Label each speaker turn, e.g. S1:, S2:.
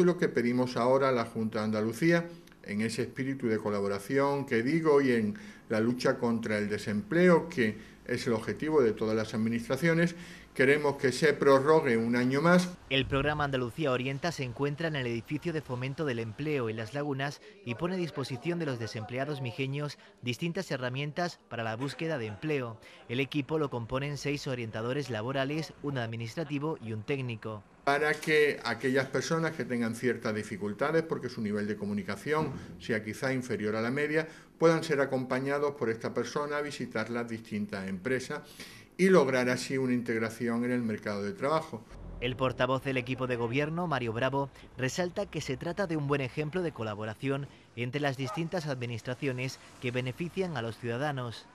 S1: es lo que pedimos ahora a la Junta de Andalucía en ese espíritu de colaboración que digo y en la lucha contra el desempleo, que es el objetivo de todas las administraciones. Queremos que se prorrogue un año más.
S2: El programa Andalucía Orienta se encuentra en el edificio de fomento del empleo en Las Lagunas y pone a disposición de los desempleados mijeños distintas herramientas para la búsqueda de empleo. El equipo lo componen seis orientadores laborales, un administrativo y un técnico
S1: para que aquellas personas que tengan ciertas dificultades, porque su nivel de comunicación sea quizá inferior a la media, puedan ser acompañados por esta persona a visitar las distintas empresas y lograr así una integración en el mercado de
S2: trabajo. El portavoz del equipo de gobierno, Mario Bravo, resalta que se trata de un buen ejemplo de colaboración entre las distintas administraciones que benefician a los ciudadanos.